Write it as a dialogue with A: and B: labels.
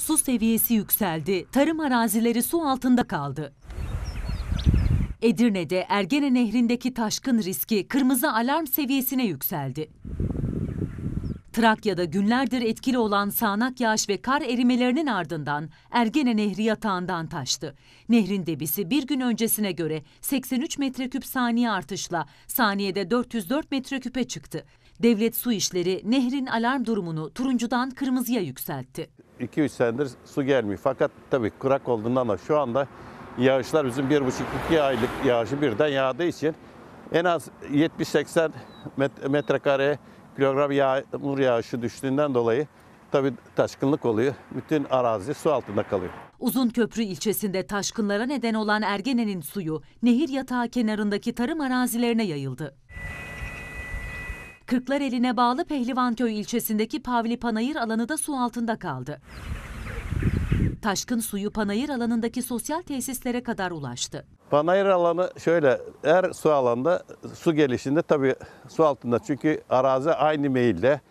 A: su seviyesi yükseldi. Tarım arazileri su altında kaldı. Edirne'de Ergene Nehri'ndeki taşkın riski kırmızı alarm seviyesine yükseldi. Trakya'da günlerdir etkili olan sağanak yağış ve kar erimelerinin ardından Ergene Nehri yatağından taştı. Nehrin debisi bir gün öncesine göre 83 metreküp saniye artışla saniyede 404 metreküpe çıktı. Devlet Su İşleri nehrin alarm durumunu turuncudan kırmızıya yükseltti.
B: 2-3 senedir su gelmiyor. Fakat tabii kurak olduğundan da şu anda yağışlar bizim 1,5-2 aylık yağışı birden yağdığı için en az 70-80 metrekare kilogram yağmur yağışı düştüğünden dolayı tabii taşkınlık oluyor. Bütün arazi su altında kalıyor.
A: Uzun Köprü ilçesinde taşkınlara neden olan Ergene'nin suyu nehir yatağı kenarındaki tarım arazilerine yayıldı. Kırklar eline bağlı Pehlivanköy ilçesindeki Pavli Panayır alanı da su altında kaldı. Taşkın suyu Panayır alanındaki sosyal tesislere kadar ulaştı.
B: Panayır alanı şöyle, her su alanda su gelişinde tabii su altında çünkü arazi aynı meyilde.